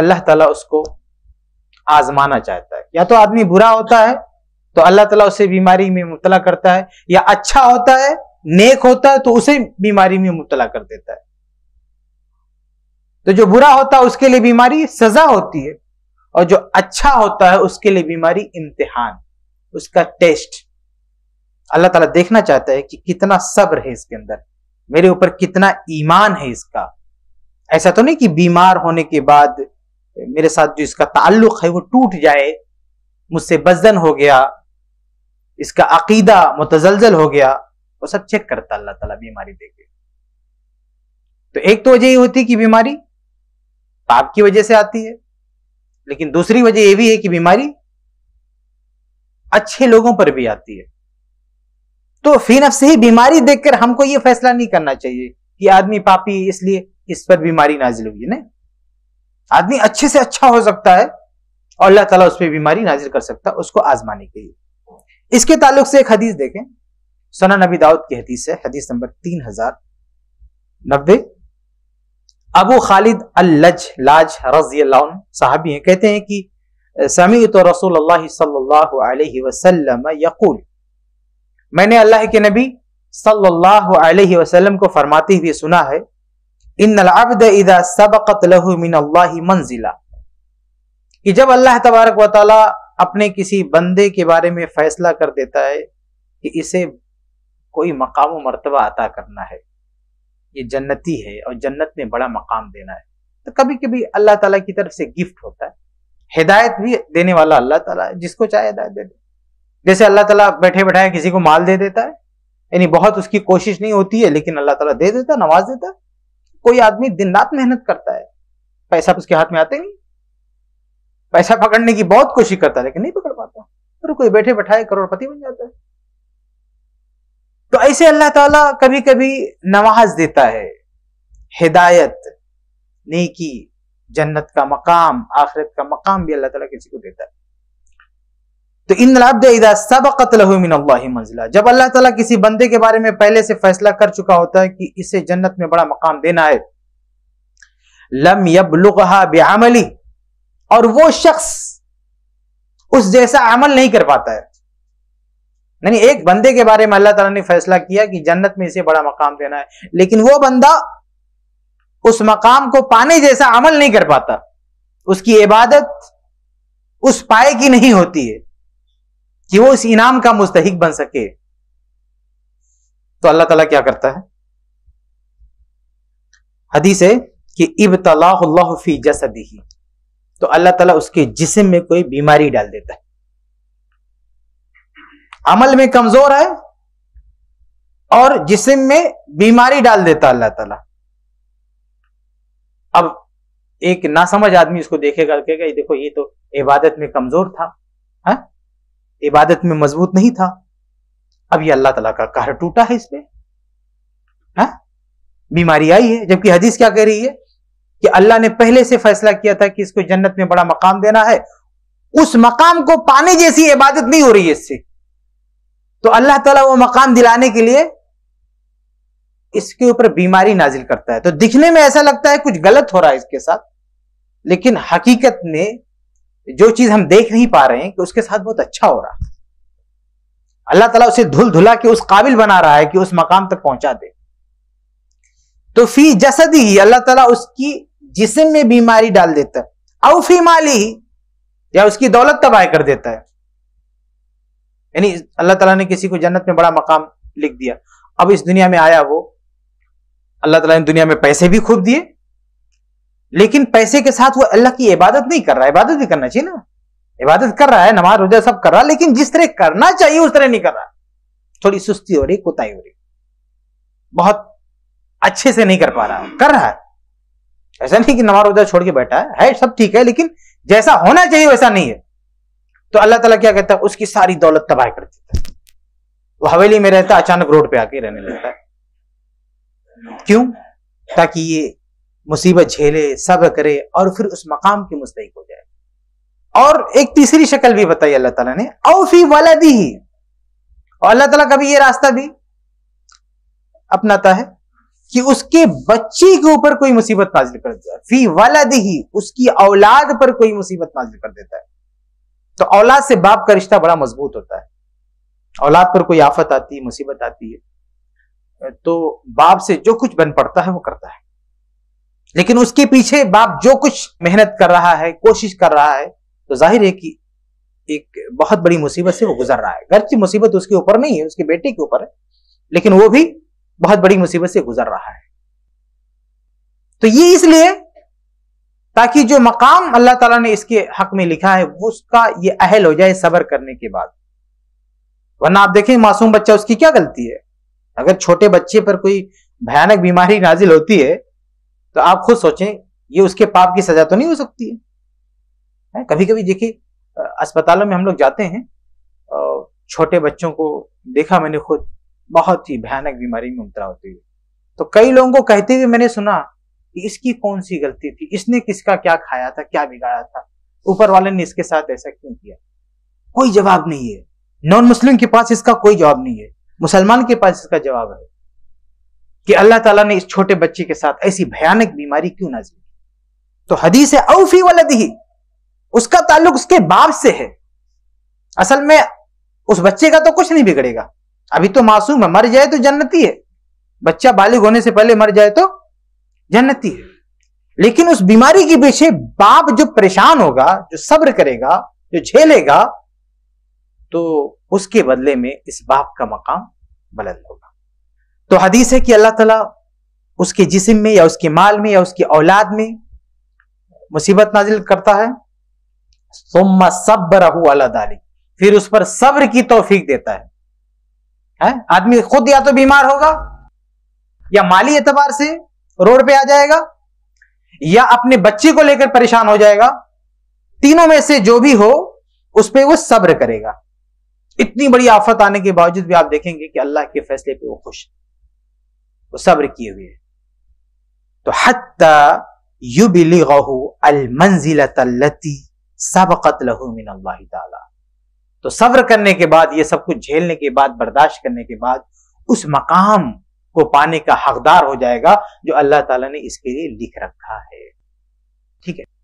अल्लाह ताला उसको आजमाना चाहता है या तो आदमी बुरा होता है तो अल्लाह ताला उसे बीमारी में मुबतला करता है या अच्छा होता है नेक होता है तो उसे बीमारी में मुबतला कर देता है तो जो बुरा होता है उसके लिए बीमारी सजा होती है और जो अच्छा होता है उसके लिए बीमारी इम्तिहान उसका टेस्ट अल्लाह ताला देखना चाहता है कि कितना सब्र है इसके अंदर मेरे ऊपर कितना ईमान है इसका ऐसा तो नहीं कि बीमार होने के बाद मेरे साथ जो इसका ताल्लुक है वो टूट जाए मुझसे बजन हो गया इसका अकीदा मुतजलजल हो गया वो सब चेक करता अल्लाह ताला बीमारी देखे तो एक तो वजह ये होती कि बीमारी पाप की वजह से आती है लेकिन दूसरी वजह यह भी है कि बीमारी अच्छे लोगों पर भी आती है तो फिर नफ से ही बीमारी देखकर हमको ये फैसला नहीं करना चाहिए कि आदमी पापी इसलिए इस पर बीमारी नाजिल हुई है नहीं आदमी अच्छे से अच्छा हो सकता है और अल्लाह ताला उस पर बीमारी नाजिर कर सकता है उसको आजमाने के लिए इसके ताल्लुक से एक हदीस देखें सना नबी दाऊद की हदीस है हदीस नंबर तीन हजार नब्बे अबू खालिद अल्लज लाज रजी साहबी हैं कहते हैं कि समी तो रसूल यकूल मैंने अल्लाह के नबी सल्लल्लाहु अलैहि वसल्लम को फरमाते हुए सुना है इन सबकत लहू मिन मंजिला कि जब अल्लाह तबारक व अपने किसी बंदे के बारे में फैसला कर देता है कि इसे कोई मकाम मरतबा अता करना है ये जन्नती है और जन्नत में बड़ा मकाम देना है तो कभी कभी अल्लाह ताला की तरफ से गिफ्ट होता है हिदायत भी देने वाला अल्लाह ताला जिसको चाहे हिदायत दे दे जैसे अल्लाह ताला बैठे बैठाए किसी को माल दे देता है यानी बहुत उसकी कोशिश नहीं होती है लेकिन अल्लाह ताला दे देता नवाज देता है कोई आदमी दिन रात मेहनत करता है पैसा तो उसके हाथ में आते नहीं पैसा पकड़ने की बहुत कोशिश करता है लेकिन नहीं पकड़ पाता फिर कोई बैठे बैठाए करोड़पति बन जाता है तो ऐसे अल्लाह ताला कभी कभी नवाज देता है हिदायत नेकी जन्नत का मकाम आखिरत का मकाम भी अल्लाह ताला किसी को देता है तो इन लाबदा सबकत मंजिला जब अल्लाह ताला किसी बंदे के बारे में पहले से फैसला कर चुका होता है कि इसे जन्नत में बड़ा मकाम देना है लम यबलुगहा बेअमली और वो शख्स उस जैसा अमल नहीं कर पाता है यानी एक बंदे के बारे में अल्लाह ताला ने फैसला किया कि जन्नत में इसे बड़ा मकाम देना है लेकिन वो बंदा उस मकाम को पाने जैसा अमल नहीं कर पाता उसकी इबादत उस पाए की नहीं होती है कि वो इस इनाम का मुस्तहिक बन सके तो अल्लाह ताला क्या करता है हदीस है कि इब तलाफी जसदी तो अल्लाह ताला उसके जिसम में कोई बीमारी डाल देता है अमल में कमजोर है और जिसम में बीमारी डाल देता अल्लाह ताला अब एक नासमझ आदमी इसको देखेगा कहेगा ये देखो ये तो इबादत में कमजोर था है? हाँ? इबादत में मजबूत नहीं था अब ये अल्लाह तला का कहर टूटा है इस पर हाँ? बीमारी आई है जबकि हदीस क्या कह रही है कि अल्लाह ने पहले से फैसला किया था कि इसको जन्नत में बड़ा मकाम देना है उस मकाम को पाने जैसी इबादत नहीं हो रही है इससे तो अल्लाह ताला वो मकाम दिलाने के लिए इसके ऊपर बीमारी नाजिल करता है तो दिखने में ऐसा लगता है कुछ गलत हो रहा है इसके साथ लेकिन हकीकत में जो चीज हम देख नहीं पा रहे हैं कि उसके साथ बहुत अच्छा हो रहा है अल्लाह तला उसे धुल धुला के उस काबिल बना रहा है कि उस मकाम तक पहुंचा दे तो फी जसद ही अल्लाह तला उसकी जिसम में बीमारी डाल देता है औ फी माली ही या उसकी दौलत तबाह कर देता है यानी अल्लाह तला ने किसी को जन्नत में बड़ा मकाम लिख दिया अब इस दुनिया में आया वो अल्लाह तला ने दुनिया में पैसे भी खूब दिए लेकिन पैसे के साथ वो अल्लाह की इबादत नहीं कर रहा है इबादत भी करना चाहिए ना इबादत कर रहा है नमाज रोजा सब कर रहा है लेकिन जिस तरह करना चाहिए उस तरह नहीं कर रहा थोड़ी सुस्ती हो रही कोताही हो रही बहुत अच्छे से नहीं कर पा रहा कर रहा है ऐसा नहीं कि नमाज रोजा छोड़ के बैठा है, है सब ठीक है लेकिन जैसा होना चाहिए वैसा नहीं है तो अल्लाह तला क्या कहता है उसकी सारी दौलत तबाह कर देता है वो हवेली में रहता अचानक रोड पे आके रहने लगता है क्यों ताकि ये मुसीबत झेले सब्र करे और फिर उस मकाम के मुस्तक हो जाए और एक तीसरी शक्ल भी बताई अल्लाह तला ने औफी वाला दी ही और अल्लाह का कभी ये रास्ता भी अपनाता है कि उसके बच्चे के ऊपर कोई मुसीबत नाजिल कर देता है फी वाला ही उसकी औलाद पर कोई मुसीबत नाजिल कर देता है तो औलाद से बाप का रिश्ता बड़ा मजबूत होता है औलाद पर कोई आफत आती है मुसीबत आती है तो बाप से जो कुछ बन पड़ता है वो करता है लेकिन उसके पीछे बाप जो कुछ मेहनत कर रहा है कोशिश कर रहा है तो जाहिर है कि एक बहुत बड़ी मुसीबत से वो गुजर रहा है की मुसीबत उसके ऊपर नहीं है उसके बेटे के ऊपर है लेकिन वो भी बहुत बड़ी मुसीबत से गुजर रहा है तो ये इसलिए ताकि जो मकाम अल्लाह ताला ने इसके हक में लिखा है वो उसका ये अहल हो जाए सबर करने के बाद वरना आप देखें मासूम बच्चा उसकी क्या गलती है अगर छोटे बच्चे पर कोई भयानक बीमारी नाजिल होती है तो आप खुद सोचें ये उसके पाप की सजा तो नहीं हो सकती है, है? कभी कभी देखिए अस्पतालों में हम लोग जाते हैं छोटे बच्चों को देखा मैंने खुद बहुत ही भयानक बीमारी में उतरा होती हुई तो कई लोगों को कहते हुए मैंने सुना कि इसकी कौन सी गलती थी इसने किसका क्या खाया था क्या बिगाड़ा था ऊपर वाले ने इसके साथ ऐसा क्यों किया कोई जवाब नहीं है नॉन मुस्लिम के पास इसका कोई जवाब नहीं है मुसलमान के पास इसका जवाब है कि अल्लाह ताला ने इस छोटे बच्चे के साथ ऐसी भयानक बीमारी क्यों नाजी तो हदीस है औफी वलद ही उसका ताल्लुक उसके बाप से है असल में उस बच्चे का तो कुछ नहीं बिगड़ेगा अभी तो मासूम है मर जाए तो जन्नती है बच्चा बालिग होने से पहले मर जाए तो जन्नती है लेकिन उस बीमारी के पीछे बाप जो परेशान होगा जो सब्र करेगा जो झेलेगा तो उसके बदले में इस बाप का मकाम बुलंद होगा तो हदीस है कि अल्लाह तला उसके जिसम में या उसके माल में या उसकी औलाद में मुसीबत नाजिल करता है सब्र फिर उस पर सब्र की तोफीक देता है, है? आदमी खुद या तो बीमार होगा या माली एतबार से रोड पे आ जाएगा या अपने बच्चे को लेकर परेशान हो जाएगा तीनों में से जो भी हो उस पर वो सब्र करेगा इतनी बड़ी आफत आने के बावजूद भी आप देखेंगे कि अल्लाह के फैसले पे वो खुश है वो सब्र किए हुए तो हत्ता तो सब्र करने के बाद ये सब कुछ झेलने के बाद बर्दाश्त करने के बाद उस मकाम को पाने का हकदार हो जाएगा जो अल्लाह ताला ने इसके लिए लिख रखा है ठीक है